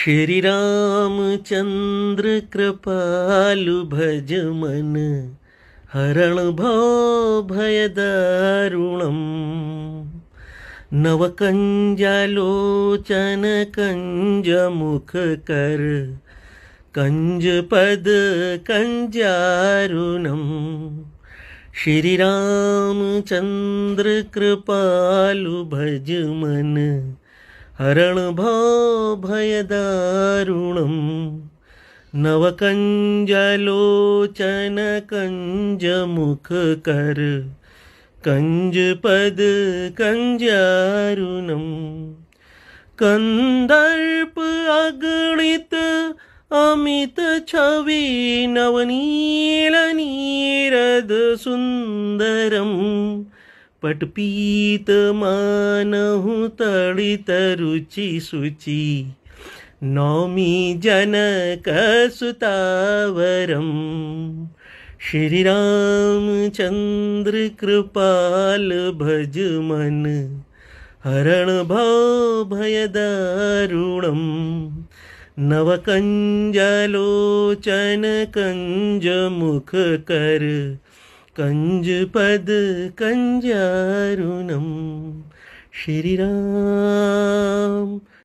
श्री राम चंद्र कृपालु भज मन हरण भो भय दारुणम नवकंजालोचन कंज मुख कर कंज पद कंजारुणम श्री राम चंद्र कृपालु भज मन हरणभयदारुणं भयदारुणं। नवकञ्जलोचनकञ्जमुखकर कञ्जपद कञ्जारुणं कन्दर्प अगणित अमितछवि नवनीलनीरद सुन्दरम् पटपीत मानहु तड़ित रुचि शुचि नौमी जनक सुतावरम श्री राम चंद्र कृपाल भज मन हरण भाव भय दारुणम नवकंजलोचन कंज मुख कर கஞ்சுபது கஞ்சாருணம் ஸ்ரீராம்